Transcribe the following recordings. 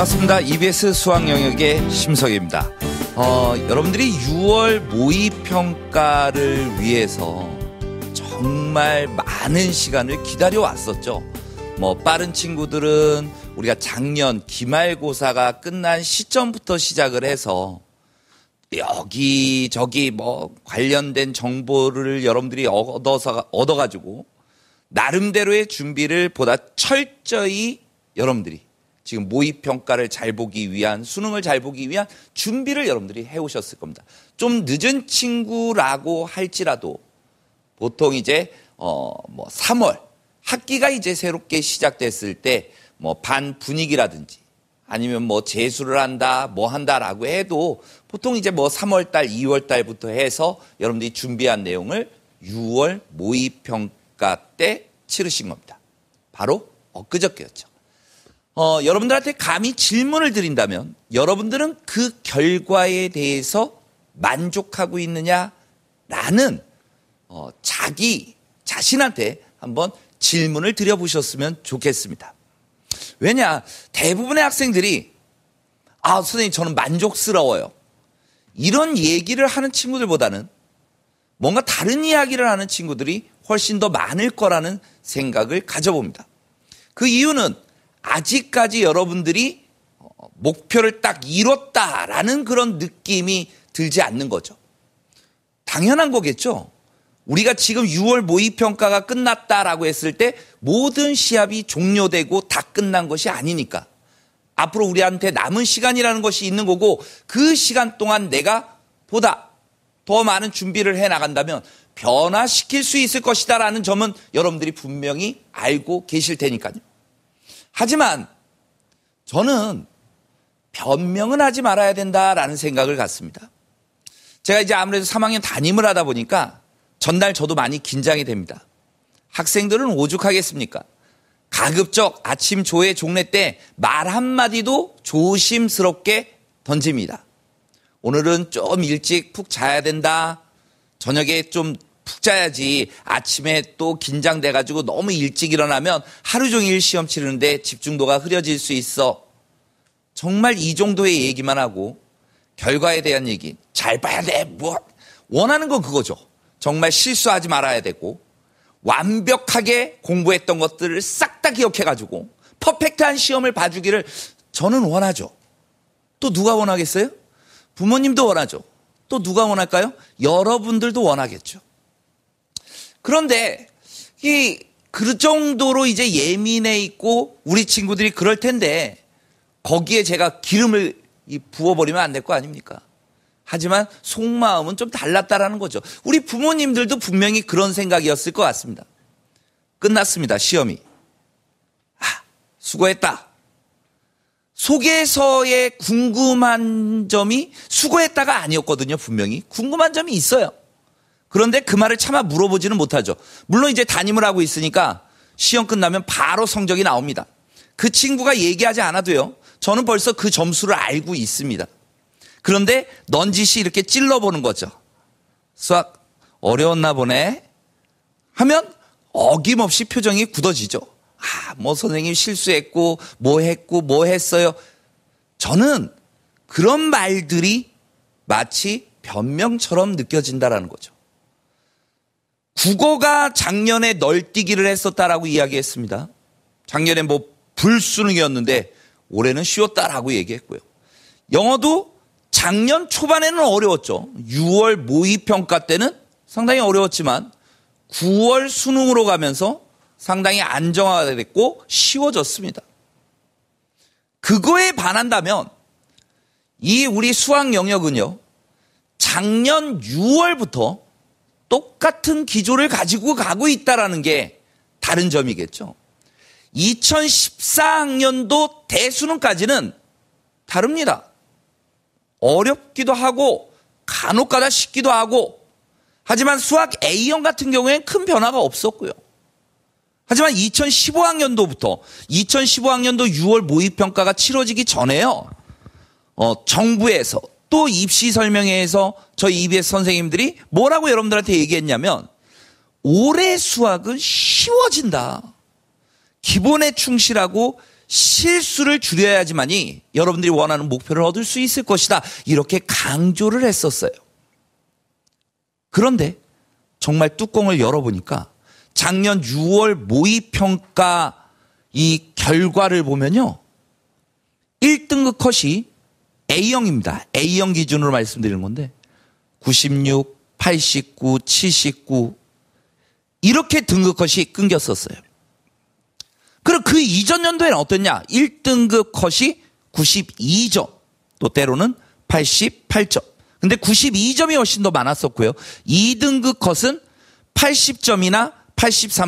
반갑습니다. EBS 수학 영역의 심석입니다. 어, 여러분들이 6월 모의 평가를 위해서 정말 많은 시간을 기다려 왔었죠. 뭐 빠른 친구들은 우리가 작년 기말고사가 끝난 시점부터 시작을 해서 여기 저기 뭐 관련된 정보를 여러분들이 얻어서 얻어가지고 나름대로의 준비를 보다 철저히 여러분들이 지금 모의 평가를 잘 보기 위한 수능을 잘 보기 위한 준비를 여러분들이 해 오셨을 겁니다. 좀 늦은 친구라고 할지라도 보통 이제 어뭐 3월 학기가 이제 새롭게 시작됐을 때 뭐 반 분위기라든지 아니면 뭐 재수를 한다, 뭐 한다라고 해도 보통 이제 뭐 3월 달, 2월 달부터 해서 여러분들이 준비한 내용을 6월 모의평가 때 치르신 겁니다. 바로 엊그저께였죠. 어, 여러분들한테 감히 질문을 드린다면 여러분들은 그 결과에 대해서 만족하고 있느냐라는 어, 자기 자신한테 한번 질문을 드려보셨으면 좋겠습니다. 왜냐, 대부분의 학생들이 아, 선생님, 저는 만족스러워요. 이런 얘기를 하는 친구들보다는 뭔가 다른 이야기를 하는 친구들이 훨씬 더 많을 거라는 생각을 가져봅니다. 그 이유는 아직까지 여러분들이 목표를 딱 이뤘다라는 그런 느낌이 들지 않는 거죠. 당연한 거겠죠. 우리가 지금 6월 모의평가가 끝났다라고 했을 때 모든 시합이 종료되고 다 끝난 것이 아니니까. 앞으로 우리한테 남은 시간이라는 것이 있는 거고 그 시간 동안 내가 보다 더 많은 준비를 해 나간다면 변화시킬 수 있을 것이다라는 점은 여러분들이 분명히 알고 계실 테니까요. 하지만 저는 변명은 하지 말아야 된다라는 생각을 갖습니다. 제가 이제 아무래도 3학년 담임을 하다 보니까 전날 저도 많이 긴장이 됩니다. 학생들은 오죽하겠습니까? 가급적 아침 조회 종례 때 말 한마디도 조심스럽게 던집니다. 오늘은 좀 일찍 푹 자야 된다. 저녁에 좀푹 자야지 아침에 또 긴장돼가지고 너무 일찍 일어나면 하루 종일 시험 치르는데 집중도가 흐려질 수 있어. 정말 이 정도의 얘기만 하고 결과에 대한 얘기 잘 봐야 돼. 뭐 원하는 건 그거죠. 정말 실수하지 말아야 되고 완벽하게 공부했던 것들을 싹 다 기억해가지고 퍼펙트한 시험을 봐주기를 저는 원하죠. 또 누가 원하겠어요? 부모님도 원하죠. 또 누가 원할까요? 여러분들도 원하겠죠. 그런데 이그 정도로 이제 예민해 있고 우리 친구들이 그럴 텐데 거기에 제가 기름을 부어버리면 안 될 거 아닙니까? 하지만 속마음은 좀 달랐다라는 거죠. 우리 부모님들도 분명히 그런 생각이었을 것 같습니다. 끝났습니다, 시험이. 아, 수고했다. 속에서의 궁금한 점이 수고했다가 아니었거든요, 분명히. 궁금한 점이 있어요. 그런데 그 말을 차마 물어보지는 못하죠. 물론 이제 담임을 하고 있으니까 시험 끝나면 바로 성적이 나옵니다. 그 친구가 얘기하지 않아도요. 저는 벌써 그 점수를 알고 있습니다. 그런데 넌지시 이렇게 찔러보는 거죠. 수학 어려웠나 보네. 하면 어김없이 표정이 굳어지죠. 아, 뭐 선생님 실수했고, 뭐 했고, 뭐 했어요. 저는 그런 말들이 마치 변명처럼 느껴진다라는 거죠. 국어가 작년에 널뛰기를 했었다라고 이야기했습니다. 작년에 뭐 불수능이었는데 올해는 쉬웠다라고 얘기했고요. 영어도 작년 초반에는 어려웠죠. 6월 모의평가 때는 상당히 어려웠지만 9월 수능으로 가면서 상당히 안정화가 됐고 쉬워졌습니다. 그거에 반한다면 이 우리 수학 영역은요. 작년 6월부터 똑같은 기조를 가지고 가고 있다라는 게 다른 점이겠죠. 2014학년도 대수능까지는 다릅니다. 어렵기도 하고 간혹가다 쉽기도 하고 하지만 수학 A형 같은 경우에는 큰 변화가 없었고요. 하지만 2015학년도부터 2015학년도 6월 모의평가가 치러지기 전에요. 어, 정부에서 또 입시 설명회에서 저희 EBS 선생님들이 뭐라고 여러분들한테 얘기했냐면 올해 수학은 쉬워진다. 기본에 충실하고 실수를 줄여야지만이 여러분들이 원하는 목표를 얻을 수 있을 것이다. 이렇게 강조를 했었어요. 그런데 정말 뚜껑을 열어보니까 작년 6월 모의평가 이 결과를 보면요. 1등급 컷이 A형입니다. A형 기준으로 말씀드리는 건데 96, 89, 79 이렇게 등급컷이 끊겼었어요. 그럼 그 이전 연도에는 어땠냐? 1등급 컷이 92점, 또 때로는 88점. 근데 92점이 훨씬 더 많았었고요. 2등급 컷은 80점이나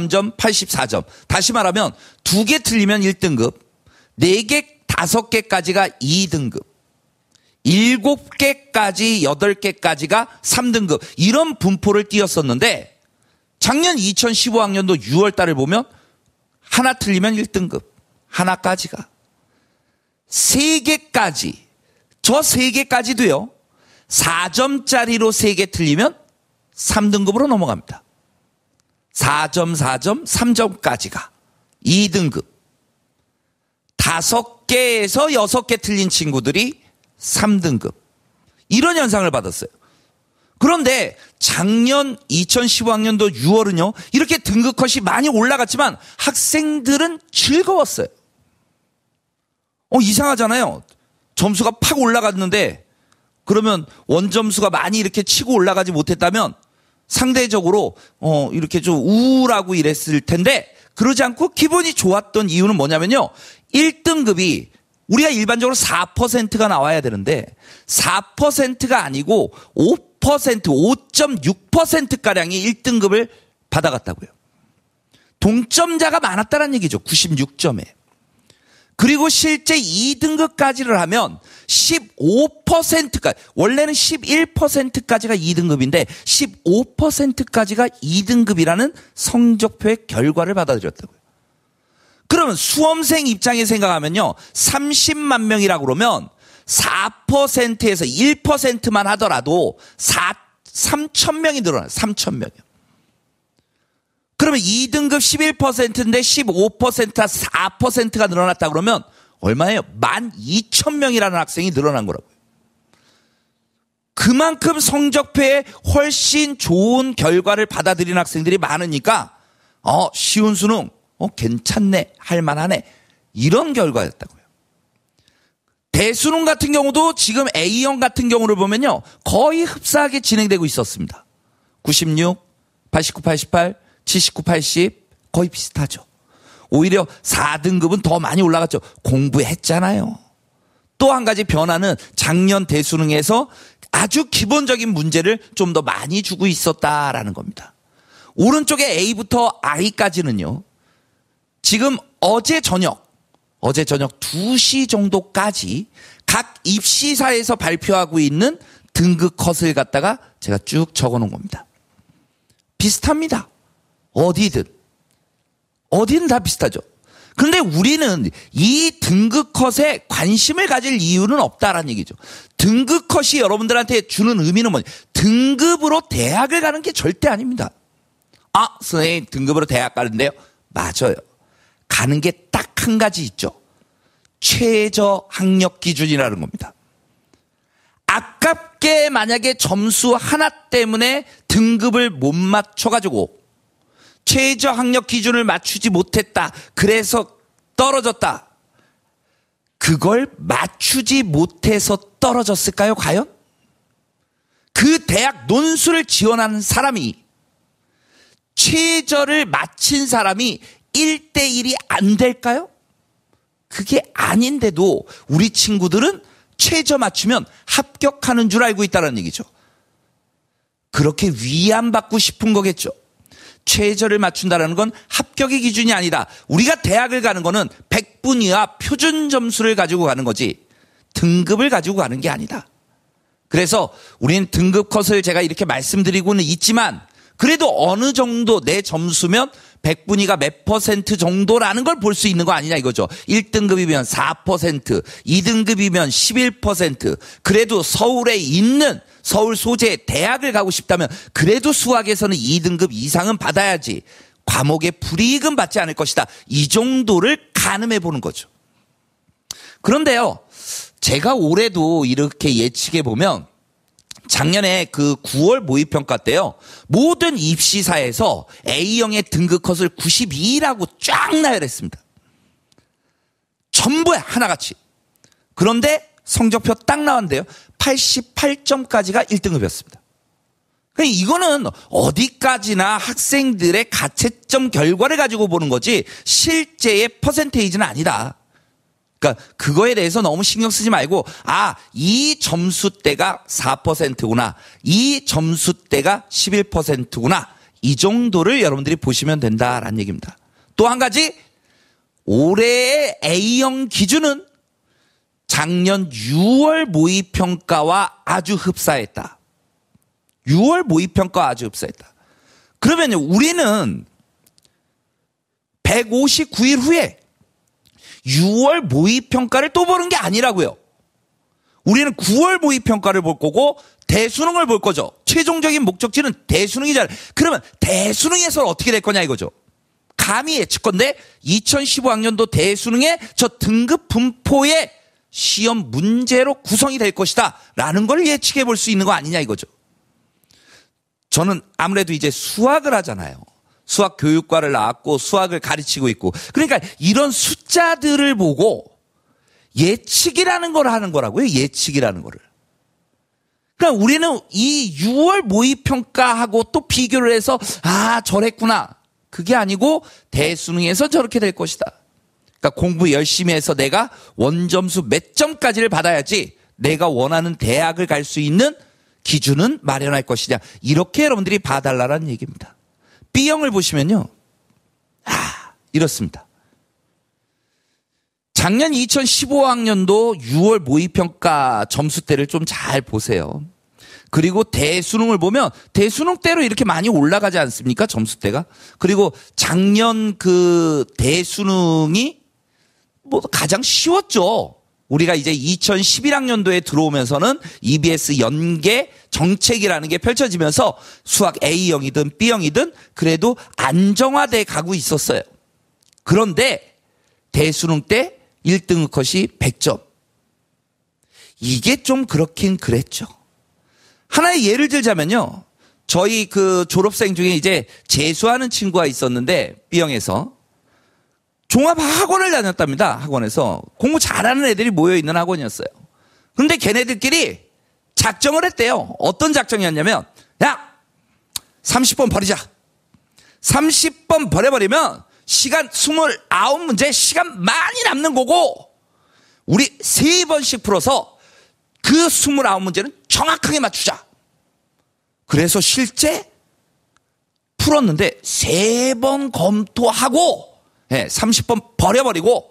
83점, 84점. 다시 말하면 두 개 틀리면 1등급, 네 개, 다섯 개까지가 2등급. 일곱 개까지 여덟 개까지가 3등급 이런 분포를 띄었었는데 작년 2015학년도 6월 달을 보면 하나 틀리면 1등급 하나까지가 세 개까지 저 세 개까지 도요 4점짜리로 세 개 틀리면 3등급으로 넘어갑니다. 4점, 4점, 3점까지가 2등급. 다섯 개에서 여섯 개 틀린 친구들이 3등급. 이런 현상을 받았어요. 그런데 작년 2015학년도 6월은요, 이렇게 등급 컷이 많이 올라갔지만 학생들은 즐거웠어요. 어, 이상하잖아요. 점수가 팍 올라갔는데 그러면 원점수가 많이 이렇게 치고 올라가지 못했다면 상대적으로 어, 이렇게 좀 우울하고 이랬을 텐데 그러지 않고 기분이 좋았던 이유는 뭐냐면요. 1등급이 우리가 일반적으로 4%가 나와야 되는데 4%가 아니고 5% 5.6%가량이 1등급을 받아갔다고요. 동점자가 많았다는 얘기죠. 96점에. 그리고 실제 2등급까지를 하면 15%까지, 원래는 11%까지가 2등급인데 15%까지가 2등급이라는 성적표의 결과를 받아들였다고요. 그러면 수험생 입장에 생각하면요. 30만 명이라고 그러면 4%에서 1%만 하더라도 4, 3천 명이 늘어나요. 3천 명이요. 그러면 2등급 11%인데 1 5 4%가 늘어났다 그러면 얼마예요? 12,000명이라는 학생이 늘어난 거라고요. 그만큼 성적표에 훨씬 좋은 결과를 받아들인 학생들이 많으니까 어, 쉬운 수능 어, 괜찮네, 할만하네. 이런 결과였다고요. 대수능 같은 경우도 지금 A형 같은 경우를 보면요. 거의 흡사하게 진행되고 있었습니다. 96, 89, 88, 79, 80 거의 비슷하죠. 오히려 4등급은 더 많이 올라갔죠. 공부했잖아요. 또 한 가지 변화는 작년 대수능에서 아주 기본적인 문제를 좀 더 많이 주고 있었다라는 겁니다. 오른쪽에 A부터 I까지는요. 지금 어제 저녁, 어제 저녁 2시 정도까지 각 입시사에서 발표하고 있는 등급 컷을 갖다가 제가 쭉 적어 놓은 겁니다. 비슷합니다. 어디든. 어디든 다 비슷하죠. 근데 우리는 이 등급 컷에 관심을 가질 이유는 없다라는 얘기죠. 등급 컷이 여러분들한테 주는 의미는 뭐냐? 등급으로 대학을 가는 게 절대 아닙니다. 아, 선생님, 등급으로 대학 가는데요? 맞아요. 가는 게 딱 한 가지 있죠. 최저 학력 기준이라는 겁니다. 아깝게 만약에 점수 하나 때문에 등급을 못 맞춰가지고 최저 학력 기준을 맞추지 못했다. 그래서 떨어졌다. 그걸 맞추지 못해서 떨어졌을까요, 과연? 그 대학 논술을 지원한 사람이 최저를 마친 사람이 일대일이안 될까요? 그게 아닌데도 우리 친구들은 최저 맞추면 합격하는 줄 알고 있다는 얘기죠. 그렇게 위안받고 싶은 거겠죠. 최저를 맞춘다는 건 합격의 기준이 아니다. 우리가 대학을 가는 거는 100분 위와 표준 점수를 가지고 가는 거지 등급을 가지고 가는 게 아니다. 그래서 우리는 등급 컷을 제가 이렇게 말씀드리고는 있지만 그래도 어느 정도 내 점수면 백분위가 몇 퍼센트 정도라는 걸 볼 수 있는 거 아니냐 이거죠. 1등급이면 4%, 2등급이면 11%. 그래도 서울에 있는 서울 소재 대학을 가고 싶다면 그래도 수학에서는 2등급 이상은 받아야지. 과목의 불이익은 받지 않을 것이다. 이 정도를 가늠해 보는 거죠. 그런데요. 제가 올해도 이렇게 예측해 보면 작년에 그 9월 모의평가 때요. 모든 입시사에서 A형의 등급 컷을 92라고 쫙 나열했습니다. 전부야 하나같이. 그런데 성적표 딱 나왔는데요. 88점까지가 1등급이었습니다. 그러니까 이거는 어디까지나 학생들의 가채점 결과를 가지고 보는 거지 실제의 퍼센테이지는 아니다. 그러니까 그거에 대해서 너무 신경 쓰지 말고 아, 이 점수대가 4%구나. 이 점수대가 11%구나. 이 정도를 여러분들이 보시면 된다라는 얘기입니다. 또 한 가지 올해의 A형 기준은 작년 6월 모의평가와 아주 흡사했다. 6월 모의평가와 아주 흡사했다. 그러면 우리는 159일 후에 6월 모의 평가를 또 보는 게 아니라고요. 우리는 9월 모의 평가를 볼 거고 대수능을 볼 거죠. 최종적인 목적지는 대수능이잖아 그러면 대수능에서 어떻게 될 거냐 이거죠. 감히 예측건데 2015학년도 대수능의 저 등급 분포의 시험 문제로 구성이 될 것이다. 라는 걸 예측해 볼 수 있는 거 아니냐 이거죠. 저는 아무래도 이제 수학을 하잖아요. 수학 교육과를 나왔고 수학을 가르치고 있고 그러니까 이런 숫자들을 보고 예측이라는 걸 하는 거라고요. 예측이라는 거를. 그러니까 우리는 이 6월 모의 평가하고 또 비교를 해서 아 저랬구나. 그게 아니고 대수능에서 저렇게 될 것이다. 그러니까 공부 열심히 해서 내가 원점수 몇 점까지를 받아야지 내가 원하는 대학을 갈 수 있는 기준은 마련할 것이냐. 이렇게 여러분들이 봐달라는 얘기입니다. B형을 보시면요. 아, 이렇습니다. 작년 2015학년도 6월 모의평가 점수대를 좀 잘 보세요. 그리고 대수능을 보면 대수능 대로 이렇게 많이 올라가지 않습니까? 점수대가. 그리고 작년 그 대수능이 뭐 가장 쉬웠죠. 우리가 이제 2011학년도에 들어오면서는 EBS 연계 정책이라는 게 펼쳐지면서 수학 A형이든 B형이든 그래도 안정화돼 가고 있었어요. 그런데 대수능 때1등 컷이 100점. 이게 좀 그렇긴 그랬죠. 하나의 예를 들자면요. 저희 그 졸업생 중에 이제 재수하는 친구가 있었는데 B형에서 종합 학원을 다녔답니다. 학원에서 공부 잘하는 애들이 모여 있는 학원이었어요. 근데 걔네들끼리 작정을 했대요. 어떤 작정이었냐면 야 30번 버리자. 30번 버려버리면 시간 29문제 시간 많이 남는 거고 우리 3번씩 풀어서 그 29문제는 정확하게 맞추자. 그래서 실제 풀었는데 3번 검토하고 예, 30번 버려버리고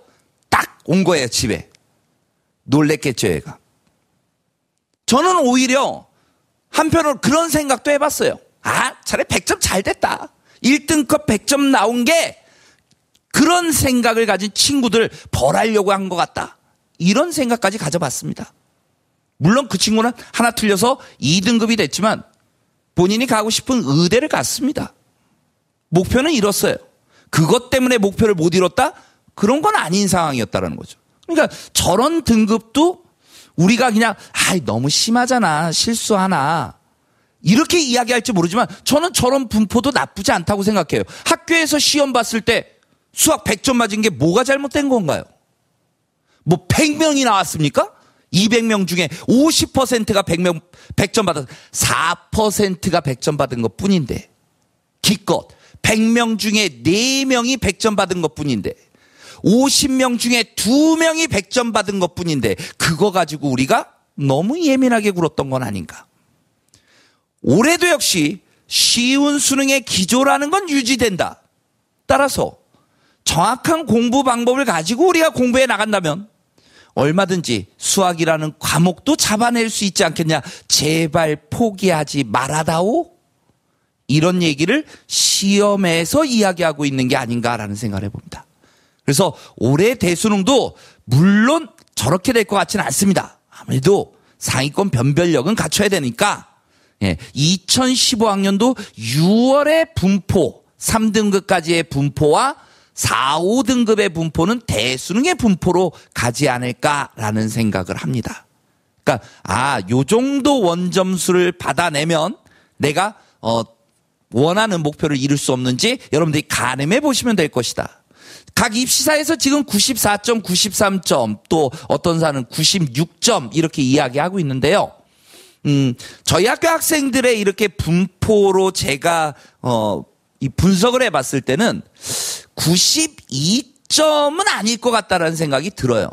딱 온 거예요, 집에. 놀랬겠죠, 얘가. 저는 오히려 한편으로 그런 생각도 해봤어요. 아, 차라리 100점 잘 됐다. 1등급 100점 나온 게 그런 생각을 가진 친구들 벌하려고 한 것 같다. 이런 생각까지 가져봤습니다. 물론 그 친구는 하나 틀려서 2등급이 됐지만 본인이 가고 싶은 의대를 갔습니다. 목표는 이뤘어요. 그것 때문에 목표를 못 이뤘다? 그런 건 아닌 상황이었다라는 거죠. 그러니까 저런 등급도 우리가 그냥 아 너무 심하잖아 실수하나 이렇게 이야기할지 모르지만 저는 저런 분포도 나쁘지 않다고 생각해요. 학교에서 시험 봤을 때 수학 100점 맞은 게 뭐가 잘못된 건가요? 뭐 100명이 나왔습니까? 200명 중에 50%가 100명 100점 받았 4%가 100점 받은 것 뿐인데 기껏 100명 중에 4명이 100점 받은 것 뿐인데, 50명 중에 2명이 100점 받은 것 뿐인데, 그거 가지고 우리가 너무 예민하게 굴었던 건 아닌가. 올해도 역시 쉬운 수능의 기조라는 건 유지된다. 따라서 정확한 공부 방법을 가지고 우리가 공부해 나간다면 얼마든지 수학이라는 과목도 잡아낼 수 있지 않겠냐. 제발 포기하지 말아다오. 이런 얘기를 시험에서 이야기하고 있는 게 아닌가라는 생각을 해봅니다. 그래서 올해 대수능도 물론 저렇게 될 것 같지는 않습니다. 아무래도 상위권 변별력은 갖춰야 되니까 2015학년도 예, 6월의 분포 3등급까지의 분포와 4, 5등급의 분포는 대수능의 분포로 가지 않을까라는 생각을 합니다. 그러니까 아, 요 정도 원점수를 받아내면 내가 어 원하는 목표를 이룰 수 없는지 여러분들이 가늠해 보시면 될 것이다. 각 입시사에서 지금 94점, 93점, 또 어떤 사는 96점 이렇게 이야기하고 있는데요. 음, 저희 학교 학생들의 이렇게 분포로 제가 어, 이 분석을 해봤을 때는 92점은 아닐 것 같다라는 생각이 들어요.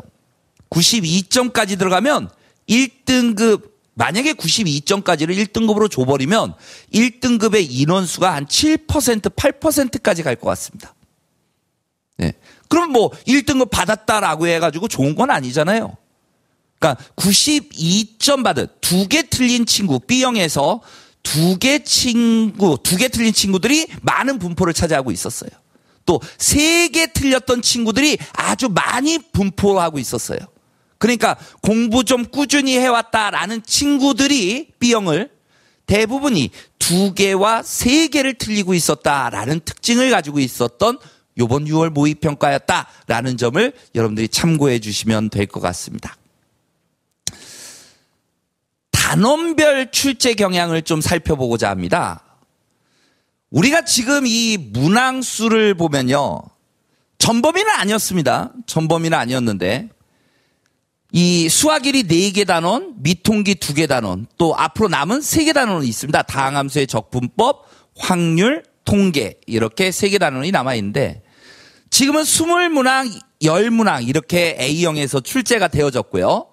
92점까지 들어가면 1등급 만약에 92점까지를 1등급으로 줘버리면 1등급의 인원수가 한 7%, 8%까지 갈 것 같습니다. 네. 그럼 뭐 1등급 받았다라고 해가지고 좋은 건 아니잖아요. 그러니까 92점 받은 두 개 틀린 친구 B형에서 두 개 친구, 두 개 틀린 친구들이 많은 분포를 차지하고 있었어요. 또 세 개 틀렸던 친구들이 아주 많이 분포하고 있었어요. 그러니까 공부 좀 꾸준히 해왔다라는 친구들이 B형을 대부분이 두 개와 세 개를 틀리고 있었다라는 특징을 가지고 있었던 요번 6월 모의 평가였다라는 점을 여러분들이 참고해 주시면 될 것 같습니다. 단원별 출제 경향을 좀 살펴보고자 합니다. 우리가 지금 이 문항수를 보면요. 전범위는 아니었습니다. 전범위는 아니었는데 이 수화길이 네개 단원, 미통기 두개 단원, 또 앞으로 남은 세 개 단원이 있습니다. 다항함수의 적분법, 확률, 통계 이렇게 세 개 단원이 남아 있는데 지금은 스물 문항, 열 문항 이렇게 A형에서 출제가 되어졌고요.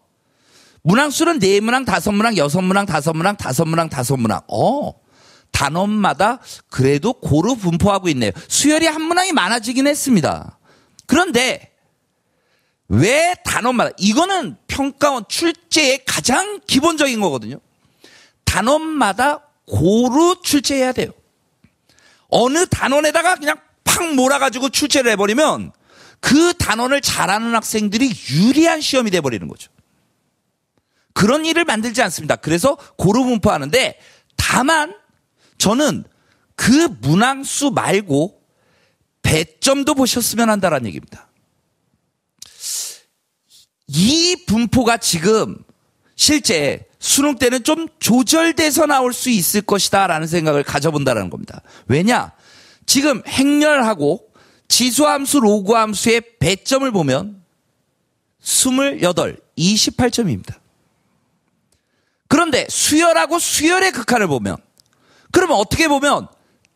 문항 수는 네 문항, 다섯 문항, 여섯 문항, 다섯 문항, 다섯 문항, 다섯 문항. 어. 단원마다 그래도 고루 분포하고 있네요. 수열이 한 문항이 많아지긴 했습니다. 그런데 왜 단원마다 이거는 평가원 출제의 가장 기본적인 거거든요. 단원마다 고루 출제해야 돼요. 어느 단원에다가 그냥 팍 몰아가지고 출제를 해버리면 그 단원을 잘하는 학생들이 유리한 시험이 돼버리는 거죠. 그런 일을 만들지 않습니다. 그래서 고루 분포하는데 다만 저는 그 문항수 말고 배점도 보셨으면 한다라는 얘기입니다. 이 분포가 지금 실제 수능 때는 좀 조절돼서 나올 수 있을 것이다라는 생각을 가져본다라는 겁니다. 왜냐? 지금 행렬하고 지수함수, 로그함수의 배점을 보면 28, 28점입니다. 그런데 수열하고 수열의 극한을 보면 그러면 어떻게 보면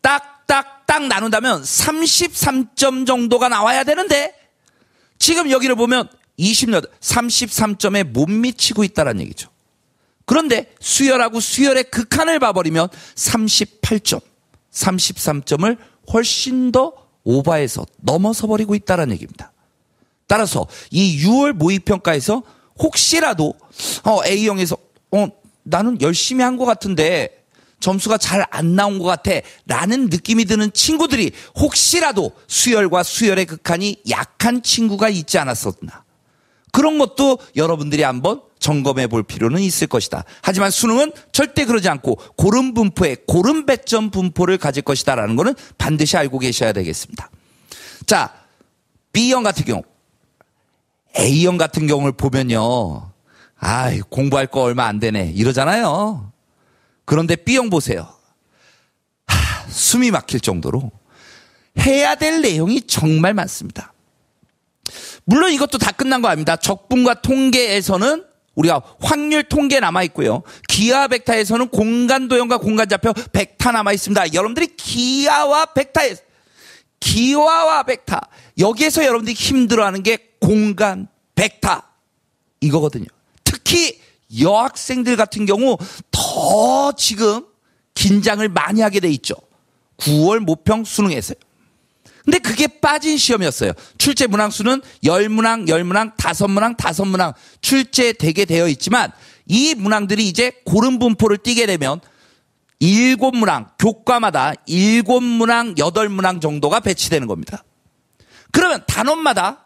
딱딱딱 나눈다면 33점 정도가 나와야 되는데 지금 여기를 보면 2 0년 33점에 못 미치고 있다라는 얘기죠. 그런데 수혈하고 수혈의 극한을 봐버리면 38점, 33점을 훨씬 더 오바해서 넘어서 버리고 있다는 얘기입니다. 따라서 이 6월 모의평가에서 혹시라도 어, A형에서 어, 나는 열심히 한 것 같은데 점수가 잘 안 나온 것 같아 라는 느낌이 드는 친구들이 혹시라도 수혈과 수혈의 극한이 약한 친구가 있지 않았었나 그런 것도 여러분들이 한번 점검해 볼 필요는 있을 것이다. 하지만 수능은 절대 그러지 않고 고른 분포에 고른 배점 분포를 가질 것이다라는 것은 반드시 알고 계셔야 되겠습니다. 자, B형 같은 경우, A형 같은 경우를 보면요. 아, 공부할 거 얼마 안 되네. 이러잖아요. 그런데 B형 보세요. 하, 숨이 막힐 정도로 해야 될 내용이 정말 많습니다. 물론 이것도 다 끝난 거 아닙니다. 적분과 통계에서는 우리가 확률 통계 남아 있고요. 기하 벡타에서는 공간 도형과 공간 좌표 벡타 남아 있습니다. 여러분들이 기하와 벡타에 기하와 벡타 여기에서 여러분들이 힘들어하는 게 공간 벡타 이거거든요. 특히 여학생들 같은 경우 더 지금 긴장을 많이 하게 돼 있죠. 9월 모평 수능에서요. 근데 그게 빠진 시험이었어요. 출제 문항수는 열문항열문항 다섯 문항 다섯 문항 출제되게 되어 있지만 이 문항들이 이제 고른 분포를 띄게 되면 일곱 문항 교과마다 일곱 문항 여덟 문항 정도가 배치되는 겁니다. 그러면 단원마다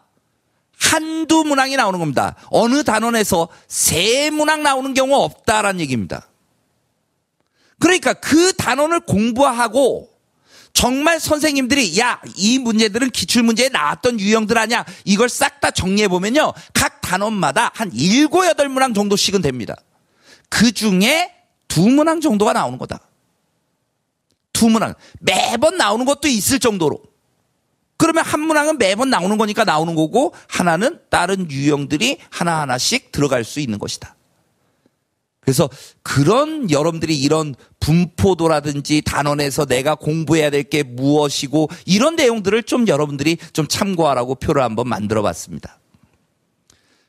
한두 문항이 나오는 겁니다. 어느 단원에서 세 문항 나오는 경우 없다라는 얘기입니다. 그러니까 그 단원을 공부하고 정말 선생님들이 야 이 문제들은 기출 문제에 나왔던 유형들 아니야 이걸 싹 다 정리해 보면요 각 단원마다 한 일곱 여덟 문항 정도씩은 됩니다. 그 중에 두 문항 정도가 나오는 거다. 두 문항 매번 나오는 것도 있을 정도로. 그러면 한 문항은 매번 나오는 거니까 나오는 거고 하나는 다른 유형들이 하나하나씩 들어갈 수 있는 것이다. 그래서 그런 여러분들이 이런 분포도라든지 단원에서 내가 공부해야 될 게 무엇이고 이런 내용들을 좀 여러분들이 좀 참고하라고 표를 한번 만들어 봤습니다.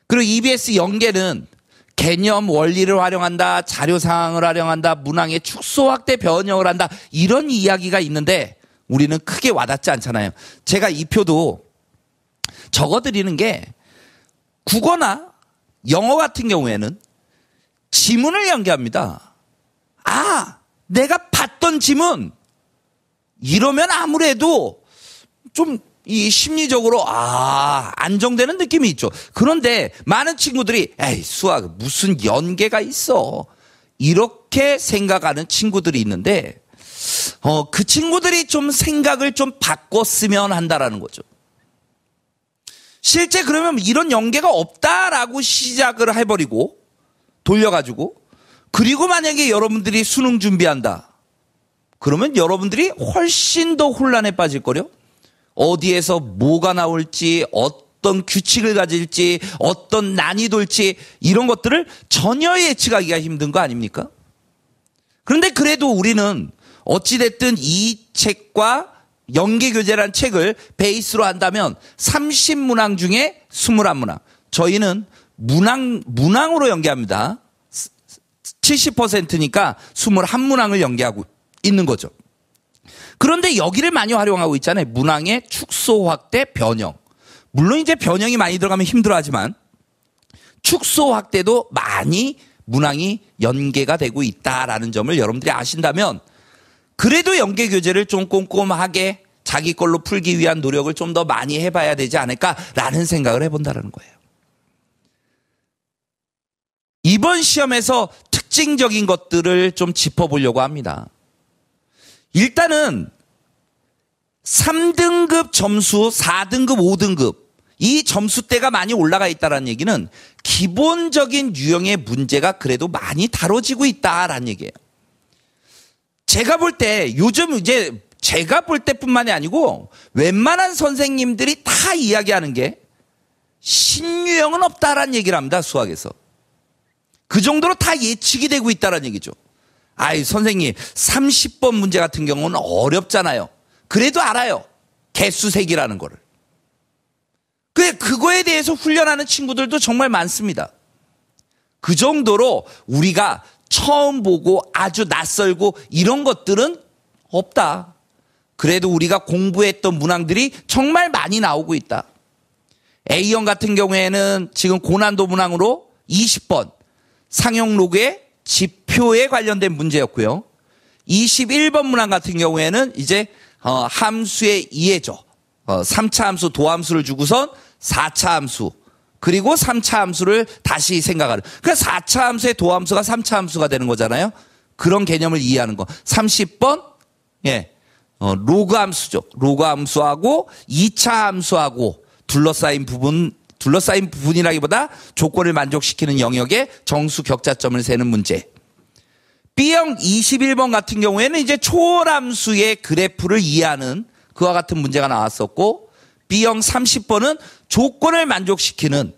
그리고 EBS 연계는 개념 원리를 활용한다, 자료 상황을 활용한다, 문항의 축소 확대 변형을 한다 이런 이야기가 있는데 우리는 크게 와닿지 않잖아요. 제가 이 표도 적어드리는 게 국어나 영어 같은 경우에는 지문을 연기합니다. 아, 내가 봤던 지문. 이러면 아무래도 좀 이 심리적으로 아, 안정되는 느낌이 있죠. 그런데 많은 친구들이 에이, 수학 무슨 연계가 있어. 이렇게 생각하는 친구들이 있는데 어, 그 친구들이 좀 생각을 좀 바꿨으면 한다라는 거죠. 실제 그러면 이런 연계가 없다라고 시작을 해버리고 돌려가지고 그리고 만약에 여러분들이 수능 준비한다. 그러면 여러분들이 훨씬 더 혼란에 빠질 거요. 어디에서 뭐가 나올지 어떤 규칙을 가질지 어떤 난이도일지 이런 것들을 전혀 예측하기가 힘든 거 아닙니까? 그런데 그래도 우리는 어찌됐든 이 책과 연계교재란 책을 베이스로 한다면 30문항 중에 21문항. 저희는 문항, 문항으로 연계합니다. 70%니까 21문항을 연계하고 있는 거죠. 그런데 여기를 많이 활용하고 있잖아요. 문항의 축소, 확대, 변형. 물론 이제 변형이 많이 들어가면 힘들어하지만 축소, 확대도 많이 문항이 연계가 되고 있다라는 점을 여러분들이 아신다면 그래도 연계 교재를 좀 꼼꼼하게 자기 걸로 풀기 위한 노력을 좀 더 많이 해봐야 되지 않을까라는 생각을 해본다는 거예요. 이번 시험에서 특징적인 것들을 좀 짚어보려고 합니다. 일단은 3등급 점수, 4등급, 5등급 이 점수대가 많이 올라가 있다라는 얘기는 기본적인 유형의 문제가 그래도 많이 다뤄지고 있다라는 얘기예요. 제가 볼 때 요즘 이제 제가 볼 때뿐만이 아니고 웬만한 선생님들이 다 이야기하는 게 신유형은 없다라는 얘기를 합니다. 수학에서. 그 정도로 다 예측이 되고 있다는 얘기죠. 아이, 선생님, 30번 문제 같은 경우는 어렵잖아요. 그래도 알아요. 개수색이라는 거를. 근데 그, 그거에 대해서 훈련하는 친구들도 정말 많습니다. 그 정도로 우리가 처음 보고 아주 낯설고 이런 것들은 없다. 그래도 우리가 공부했던 문항들이 정말 많이 나오고 있다. A형 같은 경우에는 지금 고난도 문항으로 20번, 상용록의 지표에 관련된 문제였고요. 21번 문항 같은 경우에는 이제 어, 함수의 이해죠. 어, 3차 함수, 도함수를 주고선 4차 함수, 그리고 3차 함수를 다시 생각하는. 그러니까 4차 함수의 도함수가 3차 함수가 되는 거잖아요. 그런 개념을 이해하는 거. 30번, 예, 어, 로그 함수죠. 로그 함수하고 2차 함수하고 둘러싸인 부분 둘러싸인 부 분이라기보다 조건을 만족시키는 영역에 정수 격자점을 세는 문제. B형 21번 같은 경우에는 이제 초함수의 월 그래프를 이해하는 그와 같은 문제가 나왔었고 B형 30번은 조건을 만족시키는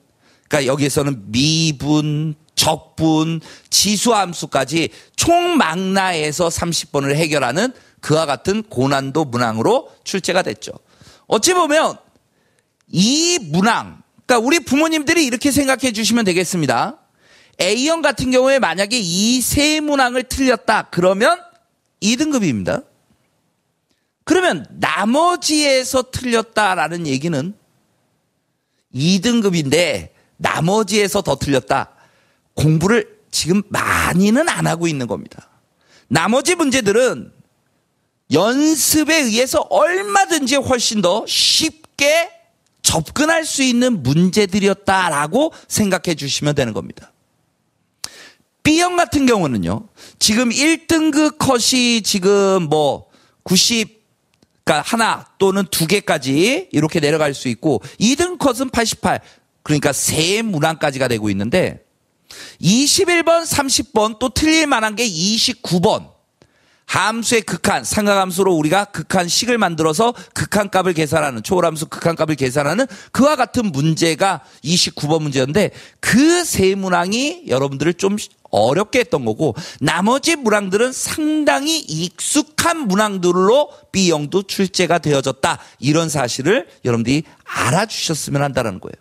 그러니까 여기에서는 미분, 적분, 지수함수까지 총망라에서 30번을 해결하는 그와 같은 고난도 문항으로 출제가 됐죠. 어찌 보면 이 문항 그러니까 우리 부모님들이 이렇게 생각해 주시면 되겠습니다. A형 같은 경우에 만약에 이 세 문항을 틀렸다 그러면 2등급입니다. 그러면 나머지에서 틀렸다라는 얘기는 2등급인데 나머지에서 더 틀렸다. 공부를 지금 많이는 안 하고 있는 겁니다. 나머지 문제들은 연습에 의해서 얼마든지 훨씬 더 쉽게 접근할 수 있는 문제들이었다라고 생각해 주시면 되는 겁니다. B형 같은 경우는요, 지금 1등급 컷이 지금 뭐 90, 그러니까 하나 또는 두 개까지 이렇게 내려갈 수 있고, 2등 컷은 88, 그러니까 세 문항까지가 되고 있는데, 21번, 30번 또 틀릴 만한 게 29번. 함수의 극한, 상가함수로 우리가 극한식을 만들어서 극한값을 계산하는 초월함수 극한값을 계산하는 그와 같은 문제가 29번 문제였는데 그 세 문항이 여러분들을 좀 어렵게 했던 거고 나머지 문항들은 상당히 익숙한 문항들로 B형도 출제가 되어졌다. 이런 사실을 여러분들이 알아주셨으면 한다는 거예요.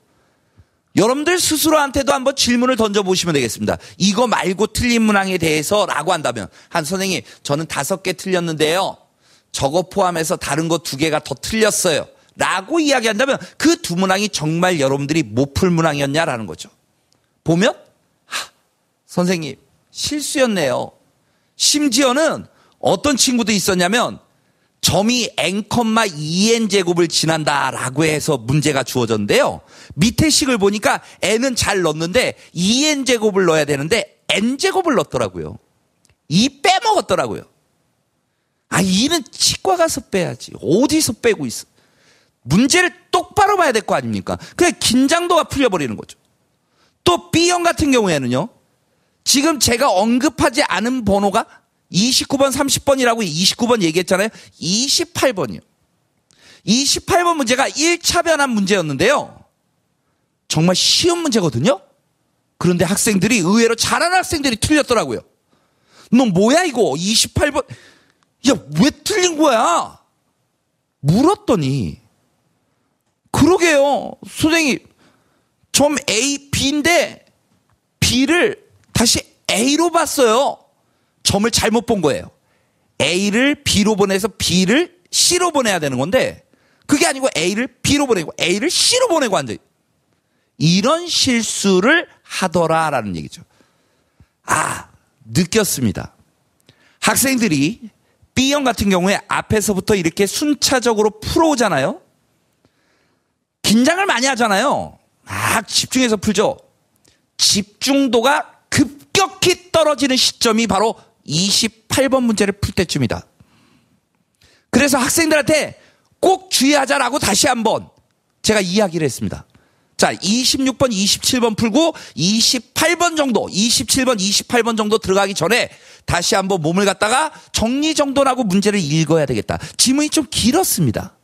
여러분들 스스로한테도 한번 질문을 던져보시면 되겠습니다. 이거 말고 틀린 문항에 대해서 라고 한다면, 한 선생님, 저는 다섯 개 틀렸는데요. 저거 포함해서 다른 거 두 개가 더 틀렸어요. 라고 이야기한다면 그 두 문항이 정말 여러분들이 못 풀 문항이었냐라는 거죠. 보면, 하, 선생님, 실수였네요. 심지어는 어떤 친구도 있었냐면 점이 n,2n 제곱을 지난다라고 해서 문제가 주어졌는데요. 밑에 식을 보니까 n은 잘 넣었는데 2n 제곱을 넣어야 되는데 n 제곱을 넣었더라고요. 이 빼먹었더라고요. 아, 이는 치과 가서 빼야지. 어디서 빼고 있어? 문제를 똑바로 봐야 될 거 아닙니까? 그냥 긴장도가 풀려버리는 거죠. 또 B형 같은 경우에는요. 지금 제가 언급하지 않은 번호가 29번, 30번이라고 29번 얘기했잖아요. 28번이요. 28번 문제가 1차 변환 문제였는데요. 정말 쉬운 문제거든요. 그런데 학생들이 의외로 잘하는 학생들이 틀렸더라고요. 너 뭐야 이거 28번 야왜 틀린 거야? 물었더니 그러게요 선생님 좀 A, B인데 B를 다시 A로 봤어요. 점을 잘못 본 거예요. A를 B로 보내서 B를 C로 보내야 되는 건데 그게 아니고 A를 B로 보내고 A를 C로 보내고 한다. 이런 실수를 하더라라는 얘기죠. 아, 느꼈습니다. 학생들이 B형 같은 경우에 앞에서부터 이렇게 순차적으로 풀어오잖아요. 긴장을 많이 하잖아요. 막 집중해서 풀죠. 집중도가 급격히 떨어지는 시점이 바로 28번 문제를 풀 때쯤이다. 그래서 학생들한테 꼭 주의하자라고 다시 한번 제가 이야기를 했습니다. 자, 26번, 27번 풀고 28번 정도, 27번, 28번 정도 들어가기 전에 다시 한번 몸을 갖다가 정리정돈하고 문제를 읽어야 되겠다. 지문이 좀 길었습니다.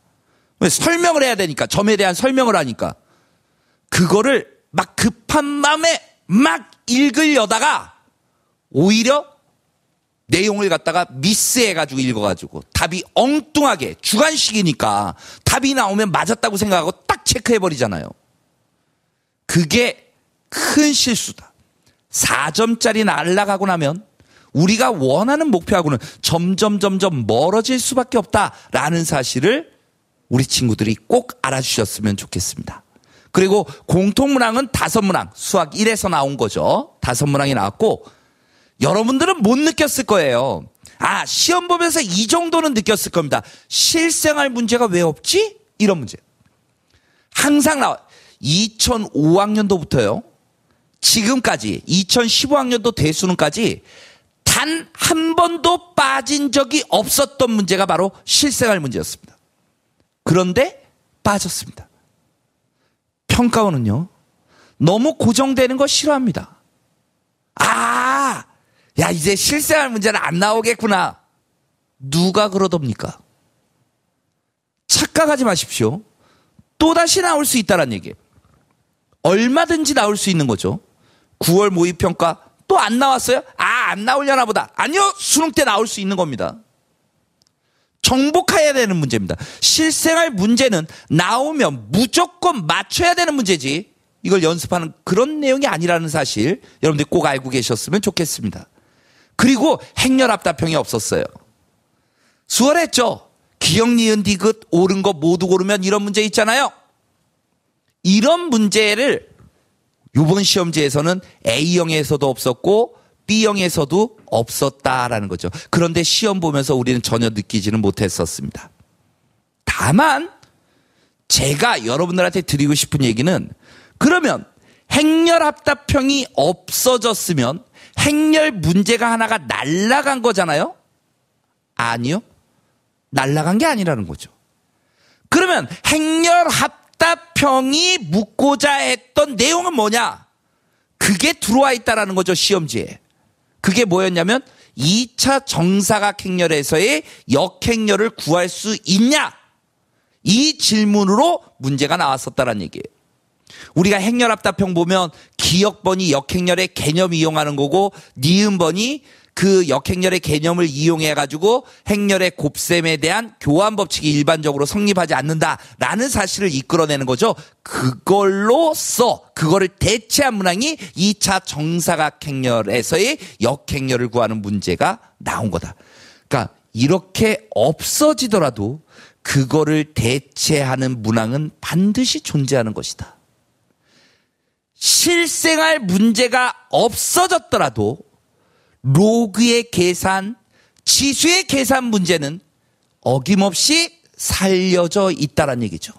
왜? 설명을 해야 되니까. 점에 대한 설명을 하니까. 그거를 막 급한 마음에 막 읽으려다가 오히려 내용을 갖다가 미스해가지고 읽어가지고 답이 엉뚱하게 주관식이니까 답이 나오면 맞았다고 생각하고 딱 체크해버리잖아요. 그게 큰 실수다. 4점짜리 날라가고 나면 우리가 원하는 목표하고는 점점 점점 멀어질 수밖에 없다라는 사실을 우리 친구들이 꼭 알아주셨으면 좋겠습니다. 그리고 공통문항은 다섯 문항, 수학 1에서 나온 거죠. 다섯 문항이 나왔고 여러분들은 못 느꼈을 거예요. 아, 시험 보면서 이 정도는 느꼈을 겁니다. 실생활 문제가 왜 없지? 이런 문제. 항상 나와. 2005학년도부터요. 지금까지 2015학년도 대수능까지 단 한 번도 빠진 적이 없었던 문제가 바로 실생활 문제였습니다. 그런데 빠졌습니다. 평가원은요. 너무 고정되는 거 싫어합니다. 아, 야, 이제 실생활 문제는 안 나오겠구나. 누가 그러답니까? 착각하지 마십시오. 또다시 나올 수 있다란 얘기예요. 얼마든지 나올 수 있는 거죠. 9월 모의평가 또 안 나왔어요? 아, 안 나오려나 보다. 아니요, 수능 때 나올 수 있는 겁니다. 정복해야 되는 문제입니다. 실생활 문제는 나오면 무조건 맞춰야 되는 문제지. 이걸 연습하는 그런 내용이 아니라는 사실 여러분들꼭 알고 계셨으면 좋겠습니다. 그리고 행렬 합답형이 없었어요. 수월했죠. 기억, 니은, 디귿, 옳은 거 모두 고르면 이런 문제 있잖아요. 이런 문제를 요번 시험지에서는 A형에서도 없었고 B형에서도 없었다라는 거죠. 그런데 시험 보면서 우리는 전혀 느끼지는 못했었습니다. 다만 제가 여러분들한테 드리고 싶은 얘기는 그러면 행렬 합답형이 없어졌으면 행렬 문제가 하나가 날라간 거잖아요? 아니요. 날라간 게 아니라는 거죠. 그러면 행렬 합답형이 묻고자 했던 내용은 뭐냐? 그게 들어와 있다라는 거죠, 시험지에. 그게 뭐였냐면 2차 정사각 행렬에서의 역행렬을 구할 수 있냐? 이 질문으로 문제가 나왔었다라는 얘기예요. 우리가 행렬 앞답형 보면 기역번이 역행렬의 개념 이용하는 거고 니은번이 그 역행렬의 개념을 이용해 가지고 행렬의 곱셈에 대한 교환 법칙이 일반적으로 성립하지 않는다라는 사실을 이끌어내는 거죠. 그걸로써 그거를 대체한 문항이 2차 정사각행렬에서의 역행렬을 구하는 문제가 나온 거다. 그러니까 이렇게 없어지더라도 그거를 대체하는 문항은 반드시 존재하는 것이다. 실생활 문제가 없어졌더라도 로그의 계산, 지수의 계산 문제는 어김없이 살려져 있다라는 얘기죠.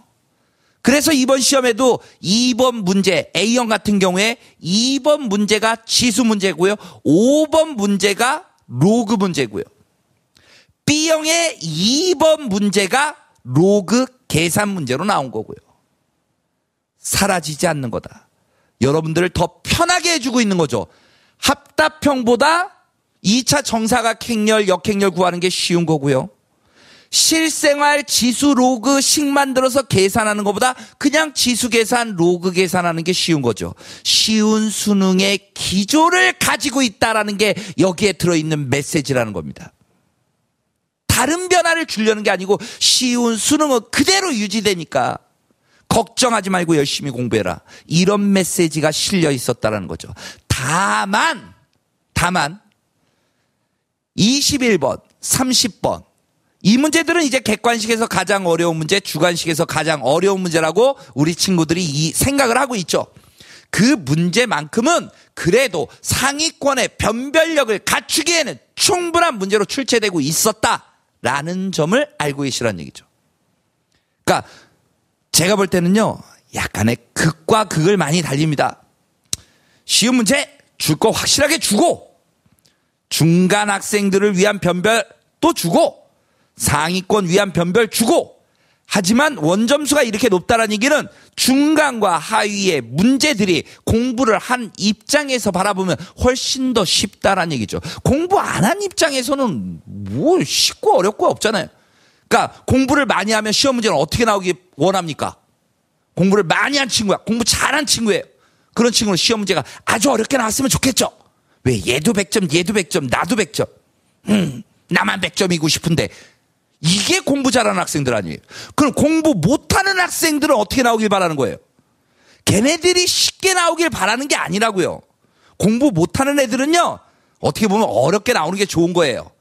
그래서 이번 시험에도 2번 문제 A형 같은 경우에 2번 문제가 지수 문제고요. 5번 문제가 로그 문제고요. B형의 2번 문제가 로그 계산 문제로 나온 거고요. 사라지지 않는 거다. 여러분들을 더 편하게 해주고 있는 거죠. 합답형보다 2차 정사각 행렬, 역행렬 구하는 게 쉬운 거고요. 실생활 지수 로그 식 만들어서 계산하는 것보다 그냥 지수 계산, 로그 계산하는 게 쉬운 거죠. 쉬운 수능의 기조를 가지고 있다라는 게 여기에 들어있는 메시지라는 겁니다. 다른 변화를 주려는 게 아니고 쉬운 수능은 그대로 유지되니까 걱정하지 말고 열심히 공부해라. 이런 메시지가 실려 있었다라는 거죠. 다만, 다만, 21번, 30번. 이 문제들은 이제 객관식에서 가장 어려운 문제, 주관식에서 가장 어려운 문제라고 우리 친구들이 이 생각을 하고 있죠. 그 문제만큼은 그래도 상위권의 변별력을 갖추기에는 충분한 문제로 출제되고 있었다라는 점을 알고 계시라는 얘기죠. 그러니까 제가 볼 때는요, 약간의 극과 극을 많이 달립니다. 쉬운 문제, 줄 거 확실하게 주고, 중간 학생들을 위한 변별 또 주고, 상위권 위한 변별 주고, 하지만 원점수가 이렇게 높다라는 얘기는 중간과 하위의 문제들이 공부를 한 입장에서 바라보면 훨씬 더 쉽다라는 얘기죠. 공부 안 한 입장에서는 뭐 쉽고 어렵고 없잖아요. 그러니까 공부를 많이 하면 시험 문제는 어떻게 나오기 원합니까? 공부를 많이 한 친구야. 공부 잘한 친구예요. 그런 친구는 시험 문제가 아주 어렵게 나왔으면 좋겠죠. 왜 얘도 100점, 얘도 100점, 나도 100점. 음, 나만 100점이고 싶은데 이게 공부 잘하는 학생들 아니에요. 그럼 공부 못하는 학생들은 어떻게 나오길 바라는 거예요? 걔네들이 쉽게 나오길 바라는 게 아니라고요. 공부 못하는 애들은요, 어떻게 보면 어렵게 나오는 게 좋은 거예요.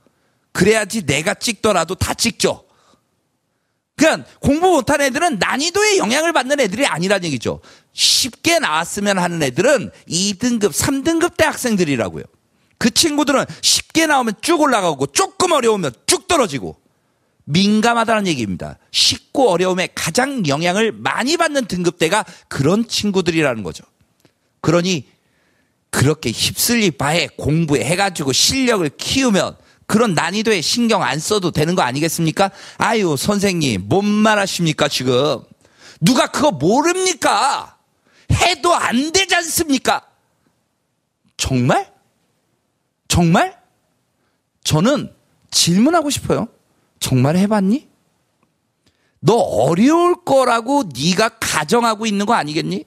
그래야지 내가 찍더라도 다 찍죠. 그러니까 공부 못한 애들은 난이도에 영향을 받는 애들이 아니라는 얘기죠. 쉽게 나왔으면 하는 애들은 2등급, 3등급 대 학생들이라고요. 그 친구들은 쉽게 나오면 쭉 올라가고 조금 어려우면 쭉 떨어지고 민감하다는 얘기입니다. 쉽고 어려움에 가장 영향을 많이 받는 등급대가 그런 친구들이라는 거죠. 그러니 그렇게 휩쓸리 바에 공부해 가지고 실력을 키우면 그런 난이도에 신경 안 써도 되는 거 아니겠습니까? 아유, 선생님, 뭔 말 하십니까, 지금? 누가 그거 모릅니까? 해도 안 되지 않습니까? 정말? 정말? 저는 질문하고 싶어요. 정말 해봤니? 너 어려울 거라고 네가 가정하고 있는 거 아니겠니?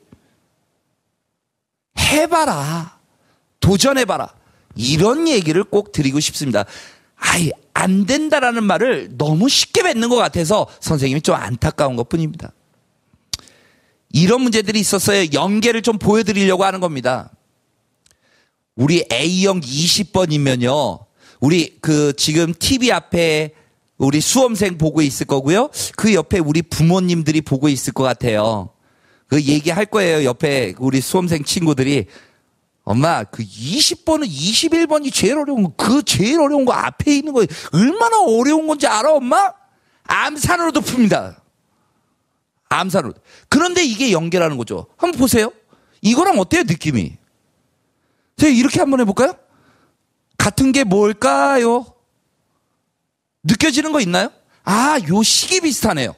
해봐라. 도전해봐라. 이런 얘기를 꼭 드리고 싶습니다. 아이안 된다라는 말을 너무 쉽게 뱉는 것 같아서 선생님이 좀 안타까운 것 뿐입니다. 이런 문제들이 있었어요. 연계를 좀 보여드리려고 하는 겁니다. 우리 A형 20번이면요. 우리 그 지금 TV 앞에 우리 수험생 보고 있을 거고요. 그 옆에 우리 부모님들이 보고 있을 것 같아요. 그 얘기할 거예요. 옆에 우리 수험생 친구들이 엄마 그 20번은 21번이 제일 어려운 거 그 제일 어려운 거 앞에 있는 거 얼마나 어려운 건지 알아 엄마? 암산으로도 풉니다. 암산으로. 그런데 이게 연결하는 거죠. 한번 보세요. 이거랑 어때요 느낌이? 제가 이렇게 한번 해볼까요? 같은 게 뭘까요? 느껴지는 거 있나요? 아, 요 식이 비슷하네요.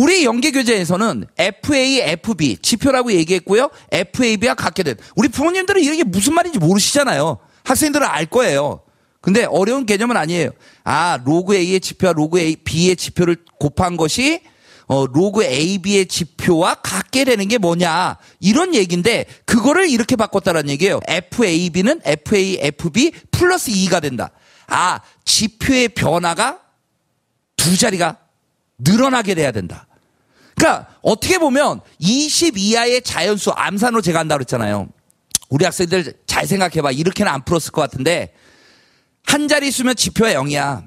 우리 연계 교재에서는 FA, FB 지표라고 얘기했고요. FAB와 같게 된 우리 부모님들은 이게 무슨 말인지 모르시잖아요. 학생들은 알 거예요. 근데 어려운 개념은 아니에요. 아, 로그 A의 지표와 로그 A, B의 지표를 곱한 것이 어, 로그 AB의 지표와 같게 되는 게 뭐냐. 이런 얘기인데, 그거를 이렇게 바꿨다는 얘기예요. FAB는 FA, FB 플러스 2가 된다. 아, 지표의 변화가 두 자리가 늘어나게 돼야 된다. 그러니까 어떻게 보면 20 이하의 자연수 암산으로 제가 한다고 그랬잖아요. 우리 학생들 잘 생각해봐. 이렇게는 안 풀었을 것 같은데 한 자리 수면 지표가 0이야.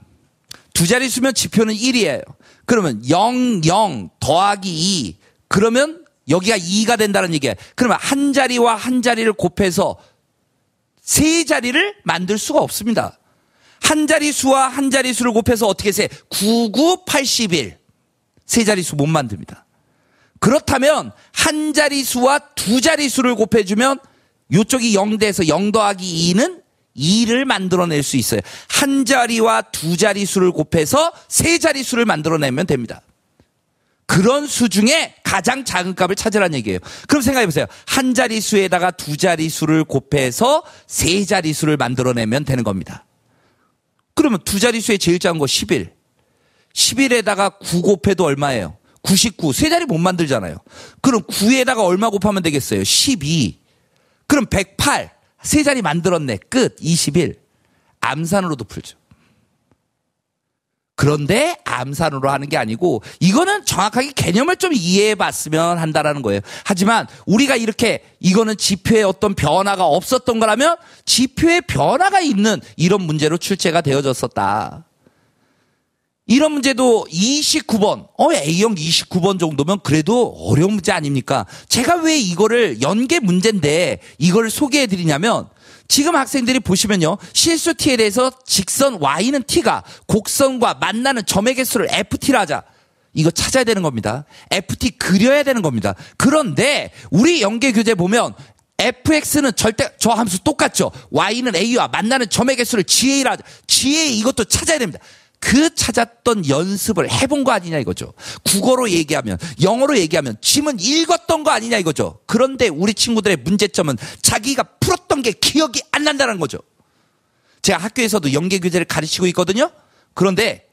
두 자리 수면 지표는 1이에요. 그러면 0, 0 더하기 2. 그러면 여기가 2가 된다는 얘기야. 그러면 한 자리와 한 자리를 곱해서 세 자리를 만들 수가 없습니다. 한 자리 수와 한 자리 수를 곱해서 어떻게 세? 9981. 세 자릿수 못 만듭니다. 그렇다면 한 자릿수와 두 자릿수를 곱해주면 요쪽이 0대에서 0 더하기 2는 2를 만들어낼 수 있어요. 한 자리와 두 자릿수를 곱해서 세 자릿수를 만들어내면 됩니다. 그런 수 중에 가장 작은 값을 찾으라는 얘기예요. 그럼 생각해 보세요. 한 자릿수에다가 두 자릿수를 곱해서 세 자릿수를 만들어내면 되는 겁니다. 그러면 두 자릿수에 제일 작은 거 11. 10일에다가 9 곱해도 얼마예요? 99. 세 자리 못 만들잖아요. 그럼 9에다가 얼마 곱하면 되겠어요? 12. 그럼 108. 세 자리 만들었네. 끝. 21. 암산으로도 풀죠. 그런데 암산으로 하는 게 아니고 이거는 정확하게 개념을 좀 이해해 봤으면 한다라는 거예요. 하지만 우리가 이렇게 이거는 지표에 어떤 변화가 없었던 거라면 지표에 변화가 있는 이런 문제로 출제가 되어졌었다. 이런 문제도 29번, 어, A형 29번 정도면 그래도 어려운 문제 아닙니까? 제가 왜 이거를 연계 문제인데 이걸 소개해 드리냐면 지금 학생들이 보시면요. 실수 T에 대해서 직선 Y는 T가 곡선과 만나는 점의 개수를 FT로 하자. 이거 찾아야 되는 겁니다. FT 그려야 되는 겁니다. 그런데 우리 연계 교재 보면 fx는 절대 저 함수 똑같죠. y는 a와 만나는 점의 개수를 ga라. ga 이것도 찾아야 됩니다. 그 찾았던 연습을 해본 거 아니냐 이거죠. 국어로 얘기하면, 영어로 얘기하면 짐은 읽었던 거 아니냐 이거죠. 그런데 우리 친구들의 문제점은 자기가 풀었던 게 기억이 안 난다는 거죠. 제가 학교에서도 연계 교재를 가르치고 있거든요. 그런데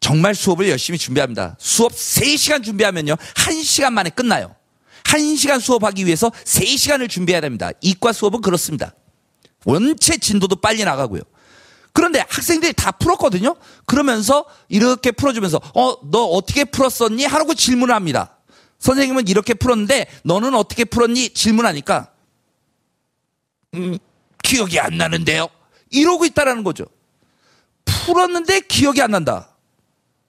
정말 수업을 열심히 준비합니다. 수업 3시간 준비하면요. 1시간 만에 끝나요. 1시간 수업하기 위해서 3시간을 준비해야 됩니다. 이과 수업은 그렇습니다. 원체 진도도 빨리 나가고요. 그런데 학생들이 다 풀었거든요. 그러면서 이렇게 풀어주면서 어너 어떻게 풀었었니? 하라고 질문을 합니다. 선생님은 이렇게 풀었는데 너는 어떻게 풀었니? 질문하니까 음, 기억이 안 나는데요. 이러고 있다라는 거죠. 풀었는데 기억이 안 난다.